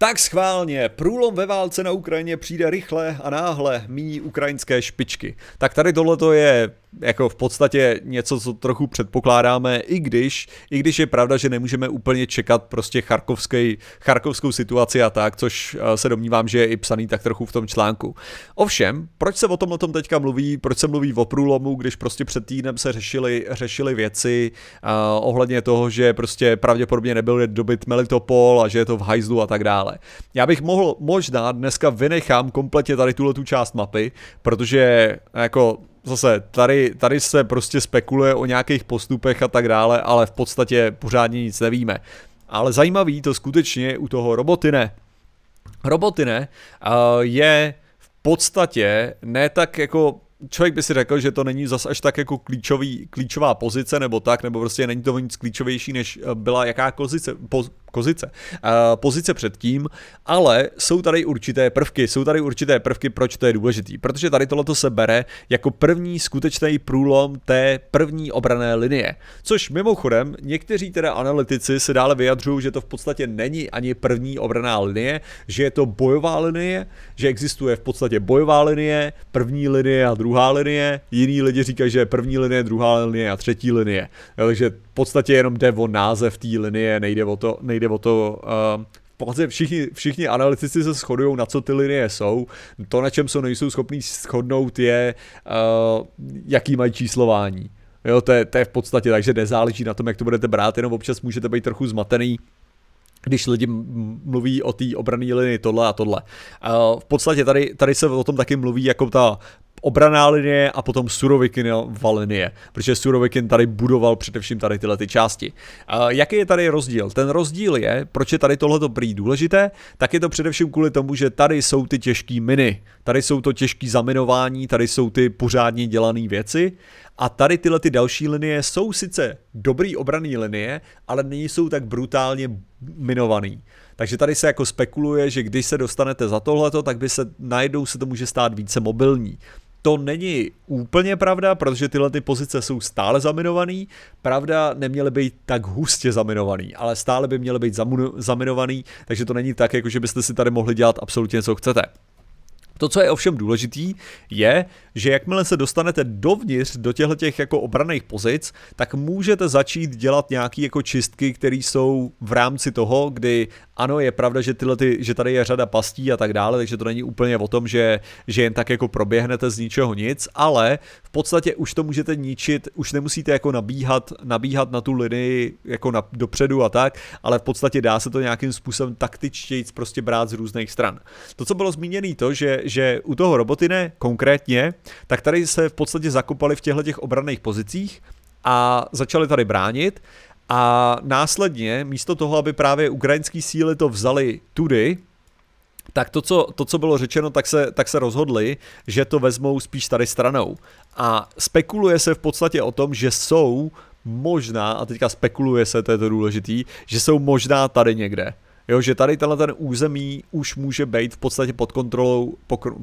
Tak schválně, průlom ve válce na Ukrajině přijde rychle a náhle, míní ukrajinské špičky. Tak tady tohle je jako v podstatě něco, co trochu předpokládáme, i když, i když je pravda, že nemůžeme úplně čekat prostě charkovský, charkovskou situaci a tak, což eh, se domnívám, že je i psaný tak trochu v tom článku. Ovšem, proč se o o tom teďka mluví, proč se mluví o průlomu, když prostě před týdnem se řešili, řešili věci uh, ohledně toho, že prostě pravděpodobně nebyl dobyt Melitopol a že je to v hajzlu a tak dále. Já bych mohl možná dneska vynechám kompletně tady tuhle tu část mapy, protože jako zase, tady, tady se prostě spekuluje o nějakých postupech a tak dále, ale v podstatě pořádně nic nevíme. Ale zajímavý to skutečně u toho Robotine. Robotine eh, je v podstatě ne tak jako člověk by si řekl, že to není zas až tak jako klíčový, klíčová pozice nebo tak, nebo prostě není to nic klíčovější, než eh, byla jaká pozice, kozice, pozice předtím, ale jsou tady určité prvky, jsou tady určité prvky, proč to je důležitý, protože tady tohleto se bere jako první skutečný průlom té první obrané linie, což mimochodem někteří teda analytici se dále vyjadřují, že to v podstatě není ani první obraná linie, že je to bojová linie, že existuje v podstatě bojová linie, první linie a druhá linie, jiní lidi říkají, že první linie, druhá linie a třetí linie, takže podstatě jenom jde o název té linie, nejde o to, nejde o to uh, podstatě všichni, všichni analytici se shodují, na co ty linie jsou. To, na čem se nejsou schopní shodnout, je, uh, jaký mají číslování. Jo, to je, to je v podstatě, takže nezáleží na tom, jak to budete brát, jenom občas můžete být trochu zmatený, když lidi mluví o té obrané linii tohle a tohle. Ehm, v podstatě tady, tady se o tom taky mluví jako ta obraná linie a potom Surovikin linie, protože surovikin tady budoval především tady tyhle ty části. Uh, jaký je tady rozdíl? Ten rozdíl je, proč je tady tohleto prý důležité, tak je to především kvůli tomu, že tady jsou ty těžký miny, tady jsou to těžký zaminování, tady jsou ty pořádně dělané věci a tady tyhle ty další linie jsou sice dobrý obraný linie, ale nejsou tak brutálně minovaný. Takže tady se jako spekuluje, že když se dostanete za tohleto, tak by se najednou se to může stát více mobilní to není úplně pravda, protože tyhle ty pozice jsou stále zaminovaný. Pravda, neměly být tak hustě zaminovaný, ale stále by měly být zaminovaný, takže to není tak, jako že byste si tady mohli dělat absolutně, co chcete. To, co je ovšem důležitý, je, že jakmile se dostanete dovnitř do těchto těch jako obraných pozic, tak můžete začít dělat nějaké jako čistky, které jsou v rámci toho, kdy ano, je pravda, že, tyhle ty, že tady je řada pastí a tak dále, takže to není úplně o tom, že, že jen tak jako proběhnete z ničeho nic, ale v podstatě už to můžete ničit, už nemusíte jako nabíhat, nabíhat na tu linii jako na, dopředu a tak, ale v podstatě dá se to nějakým způsobem taktičtěji prostě brát z různých stran. To, co bylo zmíněné, to, že, že u toho robotine konkrétně, tak tady se v podstatě zakopali v těchto těch obraných pozicích a začali tady bránit a následně, místo toho, aby právě ukrajinské síly to vzali tudy, tak to co, to, co bylo řečeno, tak se, tak se rozhodli, že to vezmou spíš tady stranou. A spekuluje se v podstatě o tom, že jsou možná, a teďka spekuluje se, to je to důležitý, že jsou možná tady někde. Jo, že tady tenhle ten území už může být v podstatě pod kontrolou,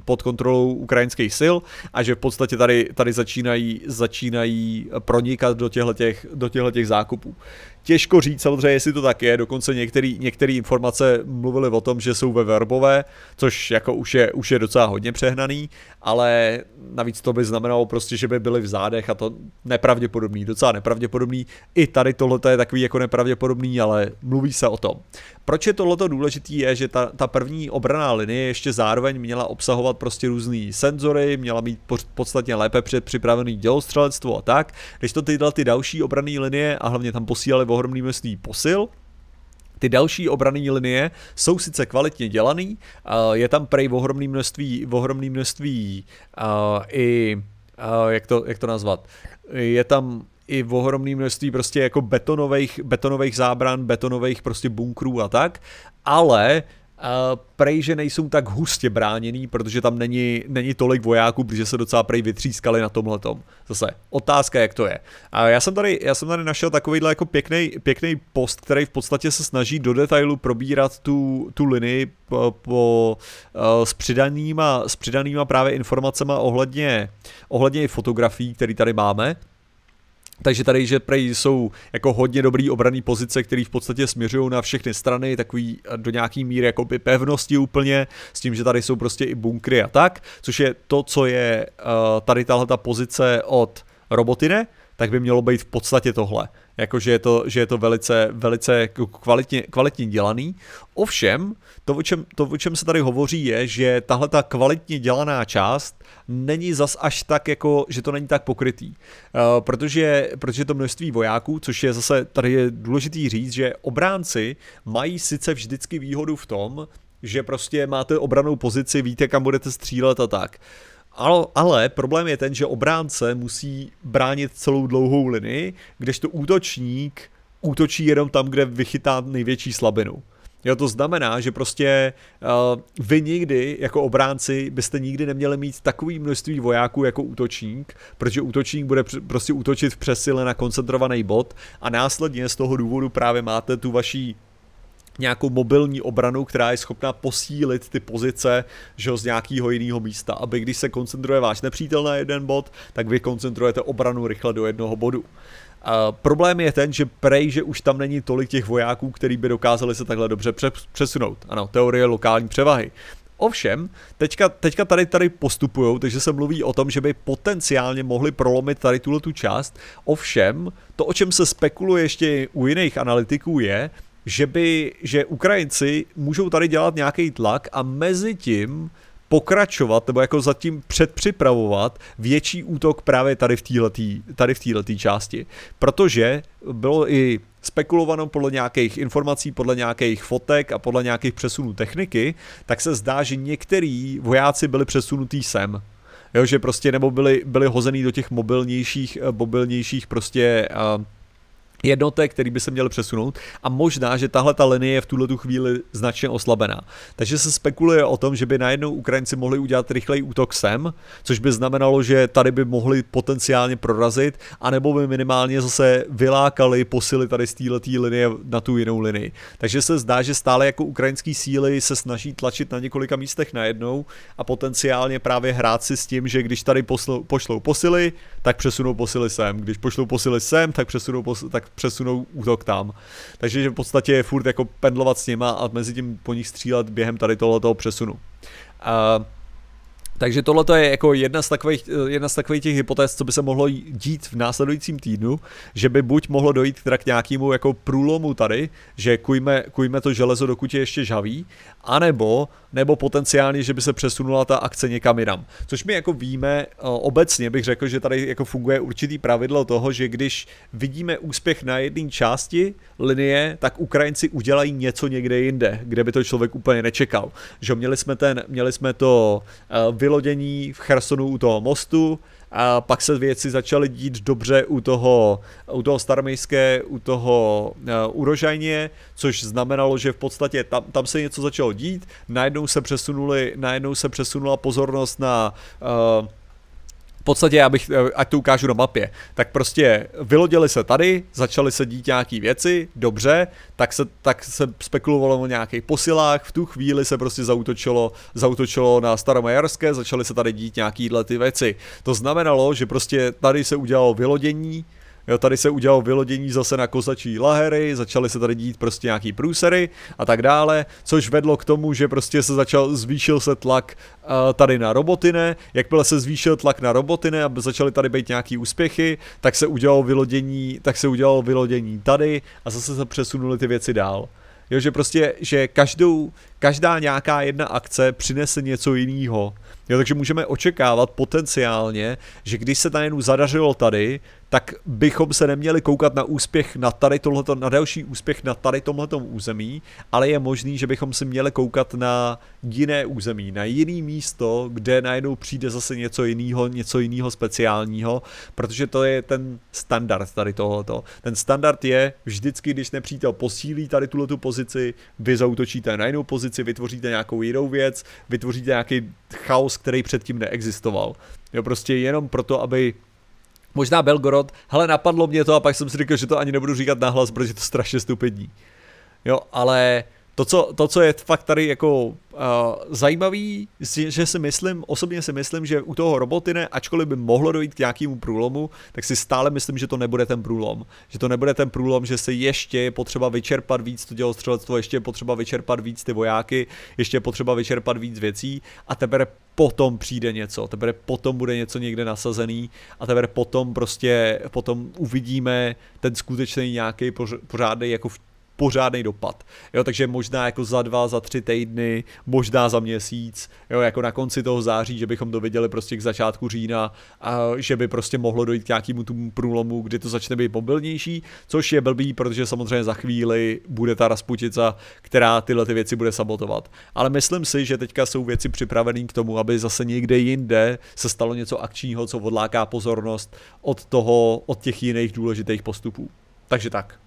pod kontrolou ukrajinských sil a že v podstatě tady, tady začínají, začínají pronikat do těchto do těch zákupů. Těžko říct samozřejmě, jestli to tak je, dokonce některé informace mluvily o tom, že jsou ve verbové, což jako už je, už je docela hodně přehnaný, ale navíc to by znamenalo prostě, že by byli v zádech a to nepravděpodobný, docela nepravděpodobný. I tady tohle je takový jako nepravděpodobný, ale mluví se o tom. Proč je tohleto důležité je, že ta, ta první obraná linie ještě zároveň měla obsahovat prostě různé senzory, měla mít podstatně lépe předpřipravený dělostřelectvo a tak, když to tyhle ty další obrané linie a hlavně tam posílali ohromný množství posil, ty další obrané linie jsou sice kvalitně dělaný, je tam prej ohromný množství, ohromný množství i, jak to, jak to nazvat, je tam i v ohromné množství prostě jako betonových, betonových zábran, betonových prostě bunkrů a tak, ale Uh, prej, že nejsou tak hustě bráněný, protože tam není, není tolik vojáků, protože se docela prej vytřískali na tomhle Zase, otázka, jak to je. A uh, já jsem tady, já jsem tady našel takovýhle jako pěkný, pěkný post, který v podstatě se snaží do detailu probírat tu, tu linii po, po, uh, s, přidanýma, s přidanýma právě informacema ohledně, ohledně fotografií, které tady máme. Takže tady, že prej jsou jako hodně dobrý obraný pozice, které v podstatě směřují na všechny strany, takový eh, do nějaký míry jakoby pevnosti úplně, s tím, že tady jsou prostě i bunkry a tak, což je to, co je uh, tady tahle ta pozice od Robotine, tak by mělo být v podstatě tohle. Jakože je to, že je to velice, velice kvalitně, kvalitně dělaný. Ovšem, to o, čem, to, o čem se tady hovoří, je, že tahle ta kvalitně dělaná část není zas až tak, jako, že to není tak pokrytý. Uh, protože, protože to množství vojáků, což je zase, tady je důležitý říct, že obránci mají sice vždycky výhodu v tom, že prostě máte obranou pozici, víte, kam budete střílet a tak. Uh, ale, ale problém je ten, že obránce musí bránit celou dlouhou linii, kdežto útočník útočí jenom tam, kde vychytá největší slabinu. Jo, to znamená, že prostě uh, vy nikdy jako obránci byste nikdy neměli mít takový množství vojáků jako útočník, protože útočník bude pr- prostě útočit v přesile na koncentrovaný bod a následně z toho důvodu právě máte tu vaší nějakou mobilní obranu, která je schopná posílit ty pozice že z nějakého jiného místa, aby když se koncentruje váš nepřítel na jeden bod, tak vy koncentrujete obranu rychle do jednoho bodu. Uh, problém je ten, že prej, že už tam není tolik těch vojáků, který by dokázali se takhle dobře přesunout. Ano, teorie lokální převahy. Ovšem, teďka, teďka tady tady postupují, takže se mluví o tom, že by potenciálně mohli prolomit tady tuhle tu část. Ovšem, to, o čem se spekuluje ještě u jiných analytiků, je, že, by, že Ukrajinci můžou tady dělat nějaký tlak a mezi tím pokračovat nebo jako zatím předpřipravovat větší útok právě tady v této tady v části. Protože bylo i spekulováno podle nějakých informací, podle nějakých fotek a podle nějakých přesunů techniky, tak se zdá, že některý vojáci byli přesunutý sem. Jo, že prostě nebo byli, byli hozený do těch mobilnějších, eh, mobilnějších prostě uh, jednotek, který by se měl přesunout a možná, že tahle ta linie je v tuhle tu chvíli značně oslabená. Takže se spekuluje o tom, že by najednou Ukrajinci mohli udělat rychlej útok sem, což by znamenalo, že tady by mohli potenciálně prorazit, anebo by minimálně zase vylákali posily tady z této linie na tu jinou linii. Takže se zdá, že stále jako ukrajinský síly se snaží tlačit na několika místech najednou a potenciálně právě hrát si s tím, že když tady poslou, pošlou posily, tak přesunou posily sem. Když pošlou posily sem, tak přesunou posily, tak tak přesunou útok tam. Takže v podstatě je furt jako pendlovat s nima a mezi tím po nich střílet během tady tohoto přesunu. Uh, takže tohle je jako jedna z, takových, jedna z takových těch hypotéz, co by se mohlo dít v následujícím týdnu, že by buď mohlo dojít teda k nějakému jako průlomu tady, že kujme, kujme to železo, dokud je ještě žavý, anebo nebo potenciálně, že by se přesunula ta akce někam jinam. Což my jako víme, eh, obecně bych řekl, že tady jako funguje určitý pravidlo toho, že když vidíme úspěch na jedné části linie, tak Ukrajinci udělají něco někde jinde, kde by to člověk úplně nečekal. Že měli jsme ten, měli jsme to uh, vylodění v Chersonu u toho mostu a pak se věci začaly dít dobře u toho, u toho starmejské, u toho uh, urožajně, což znamenalo, že v podstatě tam, tam se něco začalo dít, najednou se, přesunuli, najednou se přesunula pozornost na uh, podstatě, já bych, eh, ať to ukážu na mapě, tak prostě vylodili se tady, začaly se dít nějaký věci, dobře, tak se, tak se spekulovalo o nějakých posilách, v tu chvíli se prostě zautočilo, zautočilo na Staromajarské, začaly se tady dít nějaký ty věci. To znamenalo, že prostě tady se udělalo vylodění, Jo, tady se udělalo vylodění zase na kozačí lahery, začaly se tady dít prostě nějaký průsery a tak dále, což vedlo k tomu, že prostě se začal, zvýšil se tlak uh, tady na robotine, jakmile se zvýšil tlak na robotine a začaly tady být nějaký úspěchy, tak se udělalo vylodění, tak se udělalo vylodění tady a zase se přesunuly ty věci dál. Jo, že prostě, že každou, každá nějaká jedna akce přinese něco jiného. Jo, takže můžeme očekávat potenciálně, že když se najednou zadařilo tady, tak bychom se neměli koukat na úspěch na tady tohleto, na další úspěch na tady tomhletom území, ale je možný, že bychom se měli koukat na jiné území, na jiný místo, kde najednou přijde zase něco jiného, něco jiného speciálního, protože to je ten standard tady tohoto. Ten standard je vždycky, když nepřítel posílí tady tuhletu pozici, vy zautočíte na jinou pozici, vytvoříte nějakou jinou věc, vytvoříte nějaký chaos, který předtím neexistoval. Jo, prostě jenom proto, aby Možná Belgorod, hele napadlo mě to a pak jsem si řekl, že to ani nebudu říkat nahlas, protože je to strašně stupidní. Jo, ale to co, to, co je fakt tady jako uh, zajímavý, že si myslím, osobně si myslím, že u toho robotine, ačkoliv by mohlo dojít k nějakému průlomu, tak si stále myslím, že to nebude ten průlom. Že to nebude ten průlom, že se ještě je potřeba vyčerpat víc to dělostřelectvo, ještě je potřeba vyčerpat víc ty vojáky, ještě je potřeba vyčerpat víc věcí a teprve potom přijde něco, teprve potom bude něco někde nasazený a teprve potom prostě, potom uvidíme ten skutečný nějaký pořádný jako pořádný dopad. Jo, takže možná jako za dva, za tři týdny, možná za měsíc, jo, jako na konci toho září, že bychom to viděli prostě k začátku října, a že by prostě mohlo dojít k nějakému tomu průlomu, kdy to začne být mobilnější, což je blbý, protože samozřejmě za chvíli bude ta Rasputica, která tyhle ty věci bude sabotovat. Ale myslím si, že teďka jsou věci připravené k tomu, aby zase někde jinde se stalo něco akčního, co odláká pozornost od toho, od těch jiných důležitých postupů. Takže tak.